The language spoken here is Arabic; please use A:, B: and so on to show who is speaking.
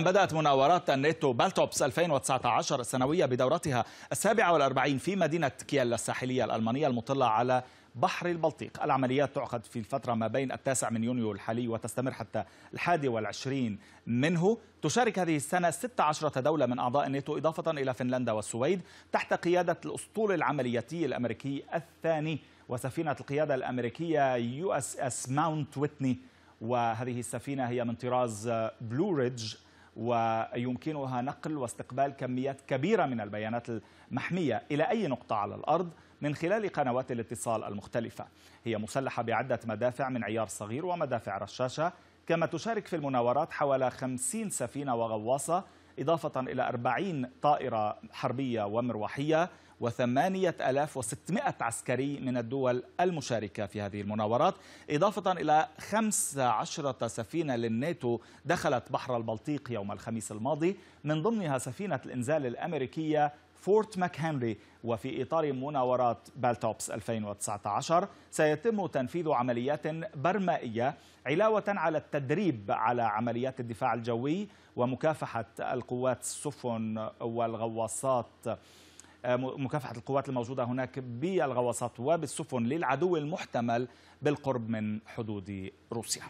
A: بدأت مناورات الناتو بالتوبس 2019 السنوية بدورتها السابعة والأربعين في مدينة كيال الساحلية الألمانية المطلة على بحر البلطيق العمليات تعقد في الفترة ما بين التاسع من يونيو الحالي وتستمر حتى الحادي والعشرين منه تشارك هذه السنة 16 دولة من أعضاء الناتو إضافة إلى فنلندا والسويد تحت قيادة الأسطول العملياتي الأمريكي الثاني وسفينة القيادة الأمريكية يو اس اس ماونت ويتني وهذه السفينة هي من طراز بلو ريدج ويمكنها نقل واستقبال كميات كبيرة من البيانات المحمية إلى أي نقطة على الأرض من خلال قنوات الاتصال المختلفة هي مسلحة بعدة مدافع من عيار صغير ومدافع رشاشة كما تشارك في المناورات حوالي 50 سفينة وغواصة إضافة إلى 40 طائرة حربية ومروحية و8600 عسكري من الدول المشاركة في هذه المناورات إضافة إلى 15 سفينة للناتو دخلت بحر البلطيق يوم الخميس الماضي من ضمنها سفينة الإنزال الأمريكية فورت ماكهنري وفي إطار مناورات بالتوبس 2019 سيتم تنفيذ عمليات برمائية علاوة على التدريب على عمليات الدفاع الجوي ومكافحة القوات السفن والغواصات آه، مكافحة القوات الموجودة هناك بالغواصات وبالسفن للعدو المحتمل بالقرب من حدود روسيا